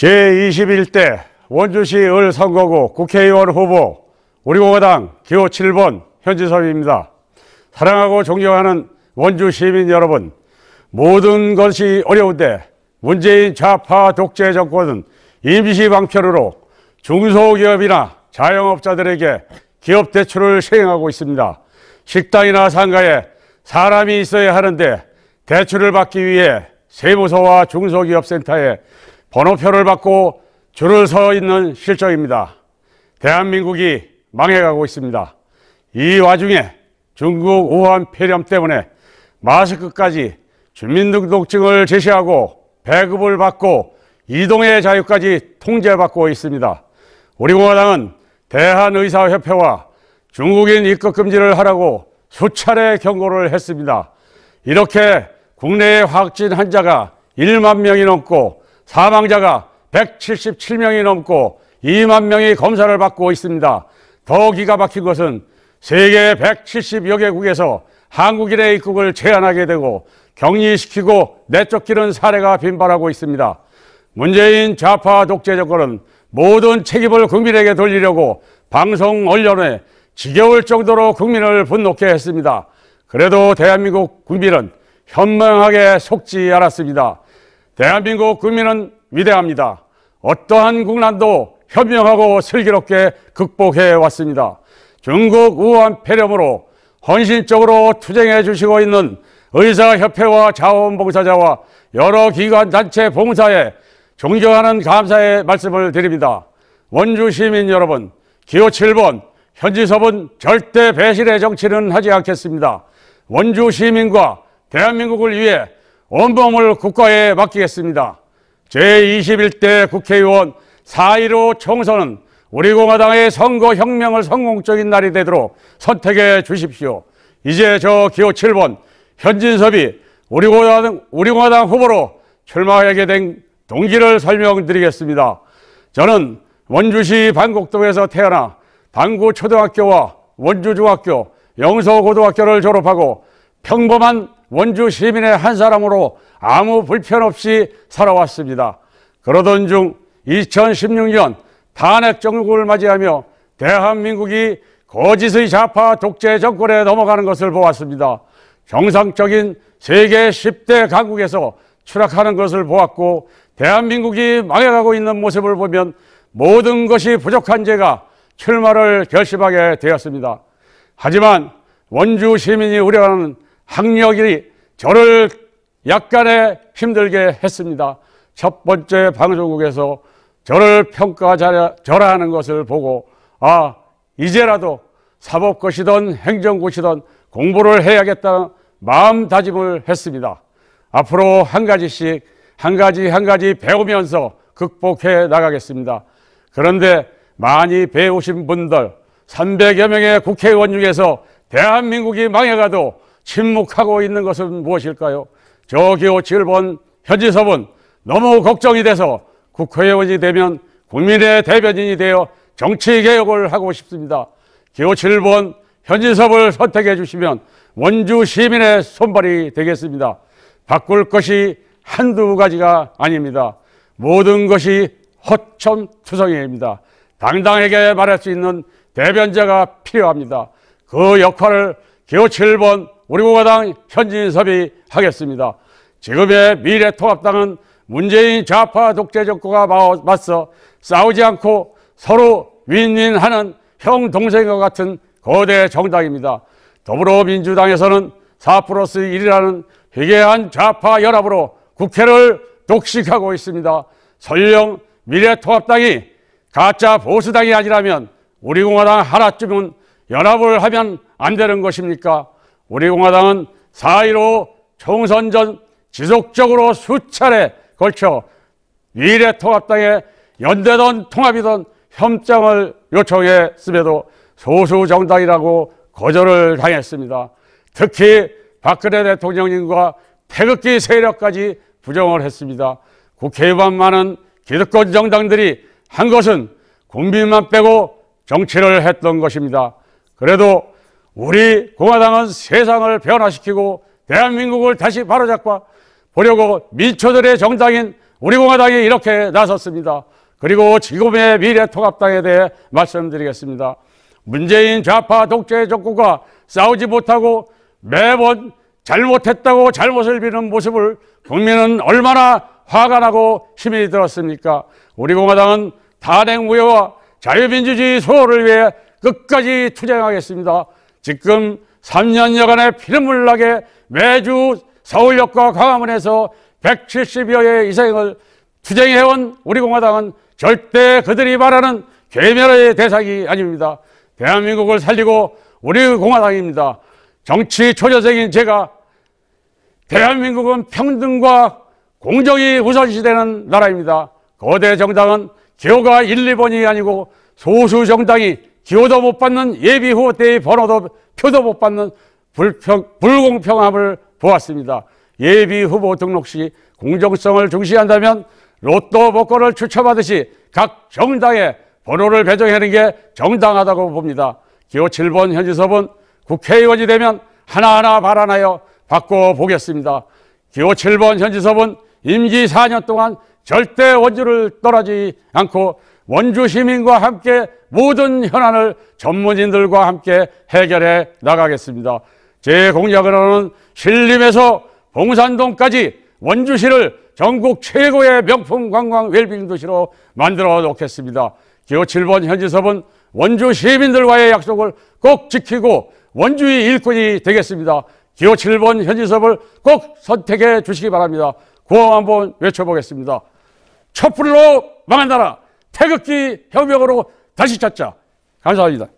제21대 원주시 을 선거구 국회의원 후보 우리공화당 기호 7번 현지섭입니다. 사랑하고 존경하는 원주 시민 여러분, 모든 것이 어려운데 문재인 좌파 독재 정권은 임시 방편으로 중소기업이나 자영업자들에게 기업 대출을 시행하고 있습니다. 식당이나 상가에 사람이 있어야 하는데 대출을 받기 위해 세무서와 중소기업센터에 번호표를 받고 줄을 서 있는 실정입니다. 대한민국이 망해가고 있습니다. 이 와중에 중국 우한 폐렴 때문에 마스크까지 주민등록증을 제시하고 배급을 받고 이동의 자유까지 통제받고 있습니다. 우리 공화당은 대한의사협회와 중국인 입국 금지를 하라고 수차례 경고를 했습니다. 이렇게 국내의 확진 환자가 1만 명이 넘고 사망자가 177명이 넘고 2만 명이 검사를 받고 있습니다. 더 기가 막힌 것은 세계 170여 개국에서 한국인의 입국을 제한하게 되고 격리시키고 내쫓기는 사례가 빈발하고 있습니다. 문재인 좌파 독재 정권은 모든 책임을 국민에게 돌리려고 방송 언론에 지겨울 정도로 국민을 분노케 했습니다. 그래도 대한민국 국민은 현명하게 속지 않았습니다. 대한민국 국민은 위대합니다. 어떠한 국난도 현명하고 슬기롭게 극복해 왔습니다. 중국 우한 폐렴으로 헌신적으로 투쟁해 주시고 있는 의사협회와 자원봉사자와 여러 기관 단체 봉사에 존경하는 감사의 말씀을 드립니다. 원주 시민 여러분, 기호 7번 현지섭은 절대 배신의 정치는 하지 않겠습니다. 원주 시민과 대한민국을 위해 원봉을 국가에 맡기겠습니다. 제21대 국회의원 4.15 총선은 우리 공화당의 선거혁명을 성공적인 날이 되도록 선택해 주십시오. 이제 저 기호 7번 현진섭이 우리 공화당, 우리 공화당 후보로 출마하게 된 동기를 설명드리겠습니다. 저는 원주시 반곡동에서 태어나 반구초등학교와 원주중학교, 영서고등학교를 졸업하고 평범한 원주 시민의 한 사람으로 아무 불편 없이 살아왔습니다. 그러던 중 2016년 탄핵 정국을 맞이하며 대한민국이 거짓의 좌파 독재 정권에 넘어가는 것을 보았습니다. 정상적인 세계 10대 강국에서 추락하는 것을 보았고 대한민국이 망해가고 있는 모습을 보면 모든 것이 부족한 제가 출마를 결심하게 되었습니다. 하지만 원주 시민이 우려하는 학력이 저를 약간의 힘들게 했습니다. 첫 번째 방송국에서 저를 평가 절하는 것을 보고 아 이제라도 사법고시든 행정고시든 공부를 해야겠다는 마음다짐을 했습니다. 앞으로 한 가지씩 한 가지 한 가지 배우면서 극복해 나가겠습니다. 그런데 많이 배우신 분들 300여 명의 국회의원 중에서 대한민국이 망해가도 침묵하고 있는 것은 무엇일까요? 저기호 7번 현지섭은 너무 걱정이 돼서 국회의원이 되면 국민의 대변인이 되어 정치개혁을 하고 싶습니다. 기호 7번 현지섭을 선택해 주시면 원주 시민의 손발이 되겠습니다. 바꿀 것이 한두 가지가 아닙니다. 모든 것이 허천투성이입니다. 당당하게 말할 수 있는 대변자가 필요합니다. 그 역할을 기호 7번 우리 공화당 현진섭이 하겠습니다. 지금의 미래통합당은 문재인 좌파 독재 정권과 맞서 싸우지 않고 서로 윈윈하는 형 동생과 같은 거대 정당입니다. 더불어민주당에서는 4 플러스 1이라는 회개한 좌파 연합으로 국회를 독식하고 있습니다. 설령 미래통합당이 가짜 보수당이 아니라면 우리공화당 하나쯤은 연합을 하면 안 되는 것입니까? 우리 공화당은 4.15 총선 전 지속적으로 수차례 걸쳐 미래통합당에 연대던 통합이던 협정을 요청했음에도 소수 정당이라고 거절을 당했습니다. 특히 박근혜 대통령님과 태극기 세력까지 부정을 했습니다. 국회의원 많은 기득권 정당들이 한 것은 국민만 빼고 정치를 했던 것입니다. 그래도 우리 공화당은 세상을 변화시키고 대한민국을 다시 바로잡고 보려고 민초들의 정당인 우리 공화당이 이렇게 나섰습니다. 그리고 지금의 미래통합당에 대해 말씀드리겠습니다. 문재인 좌파 독재 족구가 싸우지 못하고 매번 잘못했다고 잘못을 비는 모습을 국민은 얼마나 화가 나고 힘이 들었습니까? 우리 공화당은 탄핵 무효와 자유민주주의 소호를 위해 끝까지 투쟁하겠습니다. 지금 3년여간의 피눈물 나게 매주 서울역과 광화문에서 170여의 이생을 투쟁해온 우리 공화당은 절대 그들이 말하는 괴멸의 대상이 아닙니다. 대한민국을 살리고 우리 공화당입니다. 정치 초저생인 제가 대한민국은 평등과 공정이 우선시되는 나라입니다. 거대 정당은 기호가 1, 2번이 아니고 소수 정당이 기호도 못 받는 예비 후보 때의 번호도 표도 못 받는 불평, 불공평함을 보았습니다. 예비 후보 등록 시 공정성을 중시한다면 로또 복권을 추첨하듯이 각 정당의 번호를 배정하는 게 정당하다고 봅니다. 기호 7번 현지섭은 국회의원이 되면 하나하나 발언하여 바꿔보겠습니다. 기호 7번 현지섭은 임기 4년 동안 절대 원주를 떠나지 않고 원주 시민과 함께 모든 현안을 전문인들과 함께 해결해 나가겠습니다. 제 공약으로는 신림에서 봉산동까지 원주시를 전국 최고의 명품 관광 웰빙 도시로 만들어 놓겠습니다. 기호 7번 현지섭은 원주 시민들과의 약속을 꼭 지키고 원주의 일꾼이 되겠습니다. 기호 7번 현지섭을 꼭 선택해 주시기 바랍니다. 구호 한번 외쳐보겠습니다. 촛불로 망한 나라! 태극기 협력으로 다시 찾자. 감사합니다.